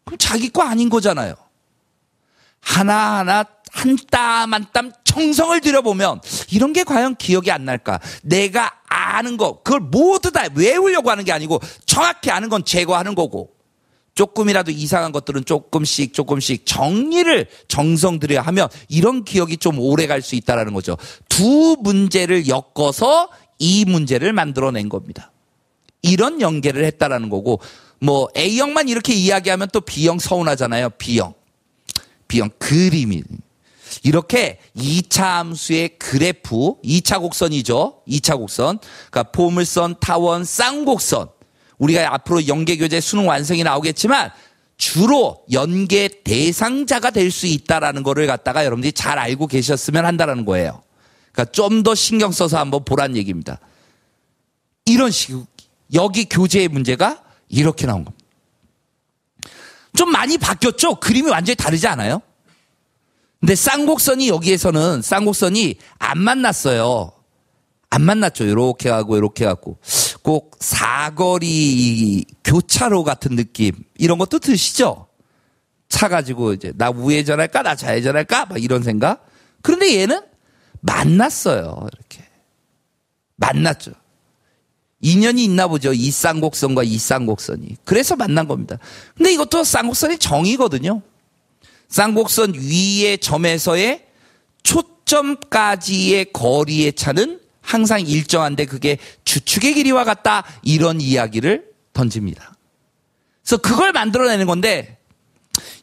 그럼 자기 거 아닌 거잖아요. 하나하나 한땀한땀 정성을 들여보면 이런 게 과연 기억이 안 날까? 내가 아는 거 그걸 모두 다 외우려고 하는 게 아니고 정확히 아는 건 제거하는 거고 조금이라도 이상한 것들은 조금씩 조금씩 정리를 정성 들여야 하면 이런 기억이 좀 오래 갈 수 있다라는 거죠. 두 문제를 엮어서 이 문제를 만들어낸 겁니다. 이런 연계를 했다라는 거고 뭐 A형만 이렇게 이야기하면 또 B형 서운하잖아요. B형. B형 그림이 이렇게 2차 함수의 그래프, 2차 곡선이죠. 2차 곡선. 그러니까 포물선, 타원, 쌍곡선. 우리가 앞으로 연계 교재 수능 완성이 나오겠지만 주로 연계 대상자가 될 수 있다라는 거를 갖다가 여러분들이 잘 알고 계셨으면 한다라는 거예요. 그러니까 좀 더 신경 써서 한번 보란 얘기입니다. 이런 식 여기 교재의 문제가 이렇게 나온 겁니다. 좀 많이 바뀌었죠? 그림이 완전히 다르지 않아요? 근데 쌍곡선이 여기에서는 쌍곡선이 안 만났어요. 안 만났죠. 이렇게 하고 이렇게 하고 꼭 사거리 교차로 같은 느낌 이런 것도 드시죠. 차 가지고 이제 나 우회전할까 나 좌회전할까 막 이런 생각. 그런데 얘는 만났어요. 이렇게 만났죠. 인연이 있나 보죠. 이 쌍곡선과 이 쌍곡선이. 그래서 만난 겁니다. 근데 이것도 쌍곡선의 정이거든요. 쌍곡선 위의 점에서의 초점까지의 거리의 차는 항상 일정한데 그게 주축의 길이와 같다 이런 이야기를 던집니다. 그래서 그걸 만들어내는 건데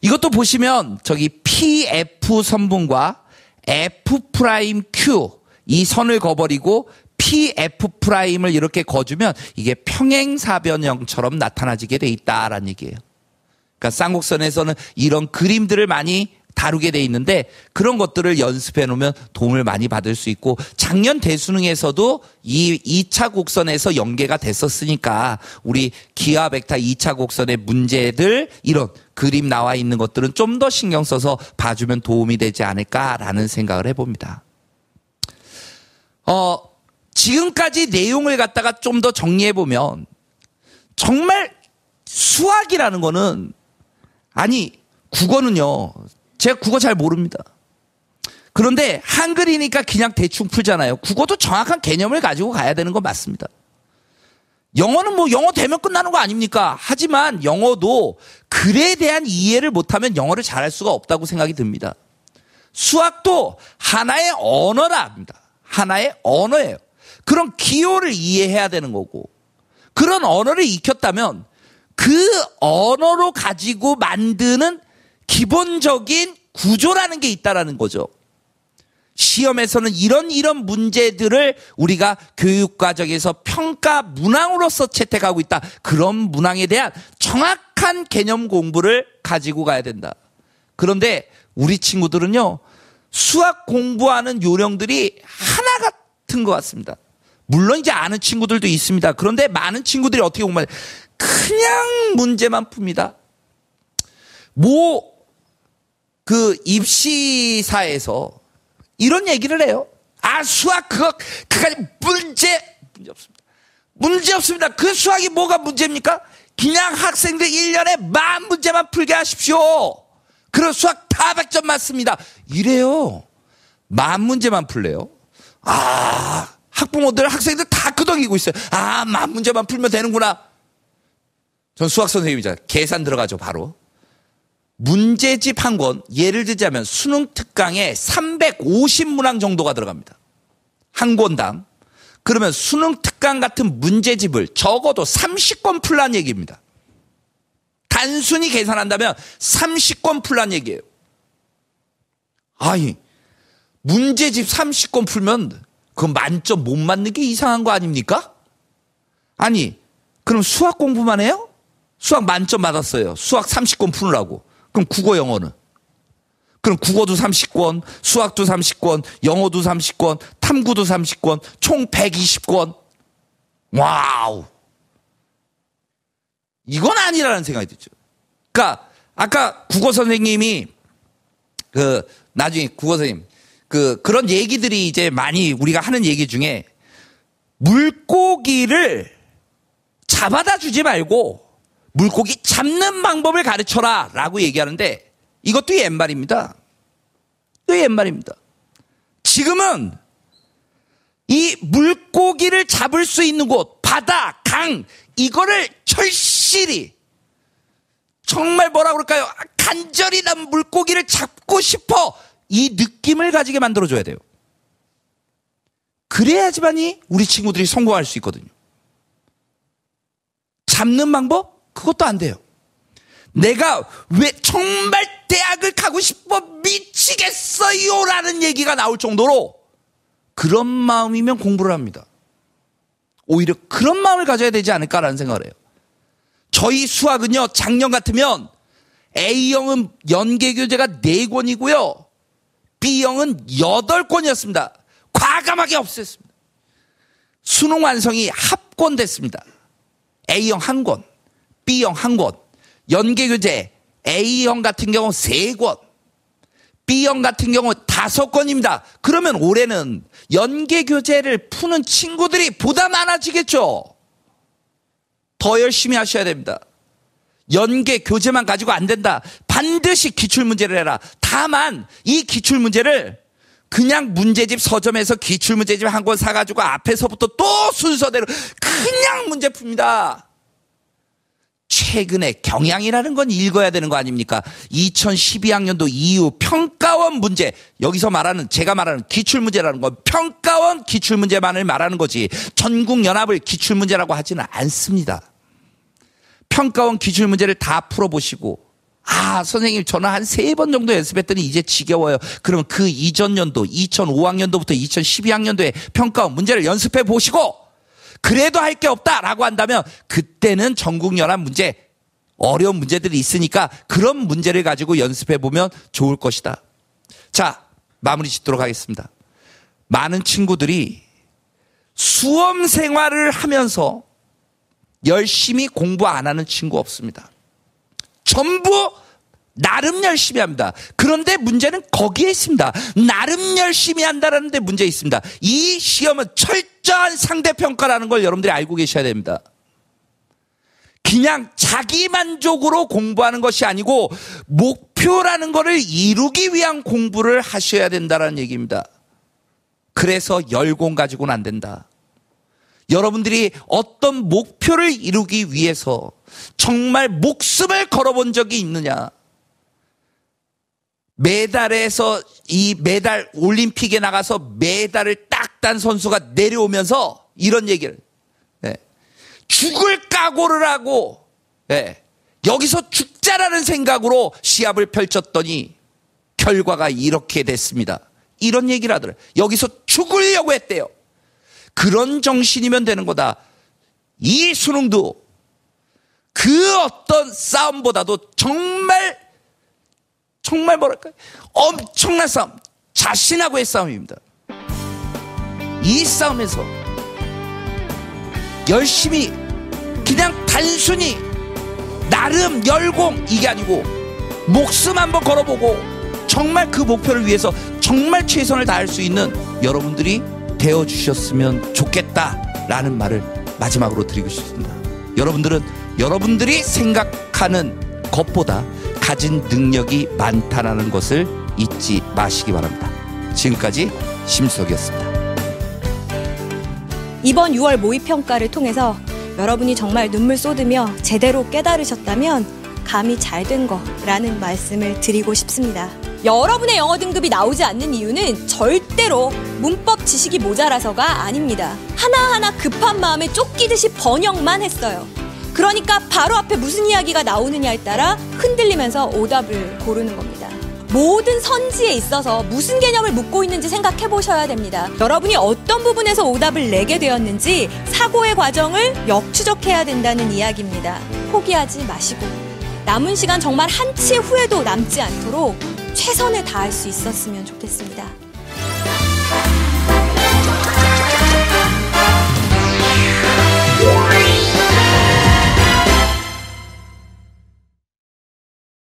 이것도 보시면 저기 PF 선분과 F 프라임 Q 이 선을 거버리고 PF 프라임을 이렇게 거주면 이게 평행사변형처럼 나타나지게 돼 있다라는 얘기예요. 그러니까 쌍곡선에서는 이런 그림들을 많이 다루게 돼 있는데 그런 것들을 연습해 놓으면 도움을 많이 받을 수 있고 작년 대수능에서도 이 2차 곡선에서 연계가 됐었으니까 우리 기아벡타 2차 곡선의 문제들 이런 그림 나와 있는 것들은 좀 더 신경 써서 봐주면 도움이 되지 않을까라는 생각을 해봅니다. 어, 지금까지 내용을 갖다가 좀 더 정리해 보면 정말 수학이라는 거는 아니, 국어는요. 제가 국어 잘 모릅니다. 그런데 한글이니까 그냥 대충 풀잖아요. 국어도 정확한 개념을 가지고 가야 되는 거 맞습니다. 영어는 뭐 영어 되면 끝나는 거 아닙니까? 하지만 영어도 글에 대한 이해를 못하면 영어를 잘할 수가 없다고 생각이 듭니다. 수학도 하나의 언어라 합니다. 하나의 언어예요. 그런 기호를 이해해야 되는 거고 그런 언어를 익혔다면 그 언어로 가지고 만드는 기본적인 구조라는 게 있다라는 거죠. 시험에서는 이런 이런 문제들을 우리가 교육 과정에서 평가 문항으로서 채택하고 있다. 그런 문항에 대한 정확한 개념 공부를 가지고 가야 된다. 그런데 우리 친구들은요. 수학 공부하는 요령들이 하나 같은 것 같습니다. 물론 이제 아는 친구들도 있습니다. 그런데 많은 친구들이 어떻게 공부하냐. 그냥 문제만 풉니다. 뭐 그 입시사에서 이런 얘기를 해요. 아 수학 그거 그까지 문제 문제 없습니다. 문제 없습니다. 그 수학이 뭐가 문제입니까? 그냥 학생들 1년에 만 문제만 풀게 하십시오. 그런 수학 다 100점 맞습니다. 이래요. 만 문제만 풀래요. 아, 학부모들, 학생들 다 끄덕이고 있어요. 아, 만 문제만 풀면 되는구나. 전 수학 선생님이자 계산 들어가죠, 바로. 문제집 한 권, 예를 들자면 수능 특강에 350문항 정도가 들어갑니다. 한 권당. 그러면 수능 특강 같은 문제집을 적어도 30권 풀란 얘기입니다. 단순히 계산한다면 30권 풀란 얘기예요. 아니, 문제집 30권 풀면 그 만점 못 맞는 게 이상한 거 아닙니까? 아니, 그럼 수학 공부만 해요? 수학 만점 받았어요. 수학 30권 푸느라고. 그럼 국어 영어는? 그럼 국어도 30권, 수학도 30권, 영어도 30권, 탐구도 30권, 총 120권. 와우. 이건 아니라는 생각이 들죠. 그러니까 아까 국어 선생님이 그 나중에 국어 선생님 그 그런 얘기들이 이제 많이 우리가 하는 얘기 중에 물고기를 잡아다 주지 말고 물고기 잡는 방법을 가르쳐라 라고 얘기하는데 이것도 옛말입니다. 또 옛말입니다. 지금은 이 물고기를 잡을 수 있는 곳, 바다, 강, 이거를 절실히 정말 뭐라 그럴까요? 간절히 난 물고기를 잡고 싶어 이 느낌을 가지게 만들어줘야 돼요. 그래야지만이 우리 친구들이 성공할 수 있거든요. 잡는 방법? 그것도 안 돼요. 내가 왜 정말 대학을 가고 싶어 미치겠어요 라는 얘기가 나올 정도로 그런 마음이면 공부를 합니다. 오히려 그런 마음을 가져야 되지 않을까라는 생각을 해요. 저희 수학은요, 작년 같으면 A형은 연계교재가 4권이고요. B형은 8권이었습니다. 과감하게 없앴습니다. 수능 완성이 합권됐습니다. A형 1 권. B형 한 곳, 연계교재 A형 같은 경우 세 곳, B형 같은 경우 다섯 건입니다. 그러면 올해는 연계교재를 푸는 친구들이 보다 많아지겠죠. 더 열심히 하셔야 됩니다. 연계 교재만 가지고 안 된다. 반드시 기출 문제를 해라. 다만 이 기출 문제를 그냥 문제집 서점에서 기출 문제집 한 권 사가지고 앞에서부터 또 순서대로 그냥 문제풉니다 최근에 경향이라는 건 읽어야 되는 거 아닙니까? 2012학년도 이후 평가원 문제 여기서 말하는 제가 말하는 기출 문제라는 건 평가원 기출 문제만을 말하는 거지 전국 연합을 기출 문제라고 하지는 않습니다. 평가원 기출 문제를 다 풀어보시고 아, 선생님, 저는 한 세 번 정도 연습했더니 이제 지겨워요. 그러면 그 이전 연도, 2005학년도부터 2012학년도에 평가원 문제를 연습해 보시고, 그래도 할 게 없다라고 한다면 그때는 전국 열한 문제 어려운 문제들이 있으니까 그런 문제를 가지고 연습해 보면 좋을 것이다. 자, 마무리 짓도록 하겠습니다. 많은 친구들이 수험 생활을 하면서 열심히 공부 안 하는 친구 없습니다. 전부 나름 열심히 합니다. 그런데 문제는 거기에 있습니다. 나름 열심히 한다라는 데 문제 있습니다. 이 시험은 철저한 상대평가라는 걸 여러분들이 알고 계셔야 됩니다. 그냥 자기 만족으로 공부하는 것이 아니고 목표라는 것을 이루기 위한 공부를 하셔야 된다는 얘기입니다. 그래서 열공 가지고는 안 된다. 여러분들이 어떤 목표를 이루기 위해서 정말 목숨을 걸어본 적이 있느냐? 메달에서 이 메달 올림픽에 나가서 메달을 딱 딴 선수가 내려오면서 이런 얘기를 네. 죽을 각오를 하고 네. 여기서 죽자라는 생각으로 시합을 펼쳤더니 결과가 이렇게 됐습니다. 이런 얘기를 하더래. 여기서 죽으려고 했대요. 그런 정신이면 되는 거다. 이 수능도 그 어떤 싸움보다도 정말 정말 뭐랄까 엄청난 싸움, 자신하고의 싸움입니다. 이 싸움에서 열심히 그냥 단순히 나름 열공 이게 아니고 목숨 한번 걸어보고 정말 그 목표를 위해서 정말 최선을 다할 수 있는 여러분들이 되어 주셨으면 좋겠다라는 말을 마지막으로 드리고 싶습니다. 여러분들은 여러분들이 생각하는 것보다 가진 능력이 많다라는 것을 잊지 마시기 바랍니다. 지금까지 심석이었습니다. 이번 6월 모의 평가를 통해서 여러분이 정말 눈물 쏟으며 제대로 깨달으셨다면 감이 잘 된 거라는 말씀을 드리고 싶습니다. 여러분의 영어 등급이 나오지 않는 이유는 절대로 문법 지식이 모자라서가 아닙니다. 하나하나 급한 마음에 쫓기듯이 번역만 했어요. 그러니까 바로 앞에 무슨 이야기가 나오느냐에 따라 흔들리면서 오답을 고르는 겁니다. 모든 선지에 있어서 무슨 개념을 묻고 있는지 생각해 보셔야 됩니다. 여러분이 어떤 부분에서 오답을 내게 되었는지 사고의 과정을 역추적해야 된다는 이야기입니다. 포기하지 마시고 남은 시간 정말 한 치 후에도 남지 않도록 최선을 다할 수 있었으면 좋겠습니다. y